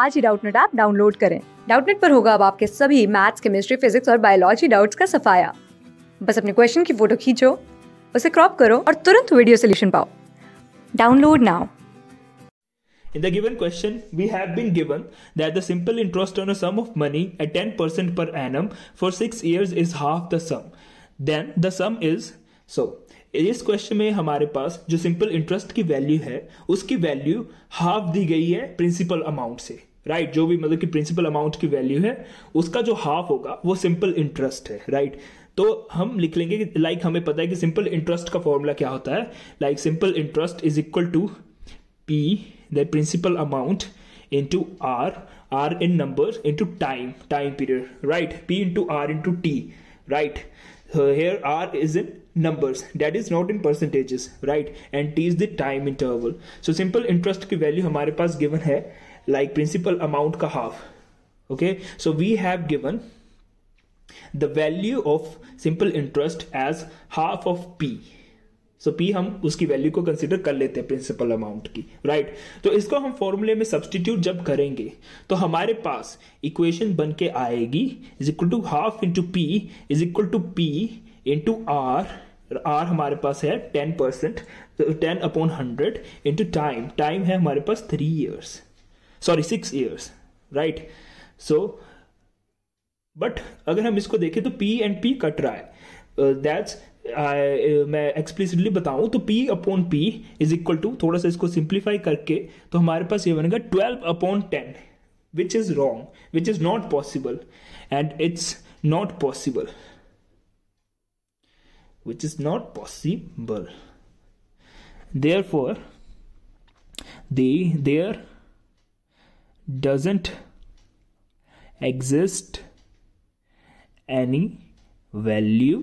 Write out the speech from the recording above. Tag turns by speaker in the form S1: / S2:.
S1: आज ही Doubtnut app download करें डाउटनेट पर होगा अब आपके सभी मैथ्स केमिस्ट्री फिजिक्स और बायोलॉजी डाउट्स का सफाया बस अपने क्वेश्चन की फोटो खींचो उसे क्रॉप करो और तुरंत वीडियो सोल्यूशन पाओ download now
S2: In the given question, we have been given that the simple interest on a sum of money at 10% per annum for 6 years is half the sum. Then the sum is so इस question में हमारे पास जो simple interest की value है उसकी value half दी गई है प्रिंसिपल अमाउंट से राइट right, जो भी मतलब कि प्रिंसिपल अमाउंट की वैल्यू है उसका जो हाफ होगा वो सिंपल इंटरेस्ट है राइट right? तो हम लिख लेंगे कि लाइक like हमें पता है कि सिंपल इंटरेस्ट का फॉर्मूला क्या होता है like simple interest is equal to P the principal amount into R R in number into time time period right P into R into T right here r is in numbers that is not in percentages right and t is the time interval so simple interest ki value hamare paas given hai like principal amount ka half okay so we have given the value of simple interest as half of p so P हम उसकी value को consider कर लेते हैं principal amount की right right? तो इसको हम फॉर्मूले में सब्सटीट्यूट जब करेंगे तो हमारे पास इक्वेशन बन के आएगी is equal to half into P is equal to P into R R हमारे पास है ten percent ten upon hundred into time time है हमारे पास three years sorry six years right so but अगर हम इसको देखें तो पी एंड पी कट रहा है दैट्स uh, Uh, मैं एक्सप्लिसिटली बताऊं तो P upon P is equal to थोड़ा सा इसको सिंप्लीफाई करके तो हमारे पास ये बनेगा twelve upon ten which is wrong which is not possible and it's not possible is not possible possible therefore for there doesn't exist any value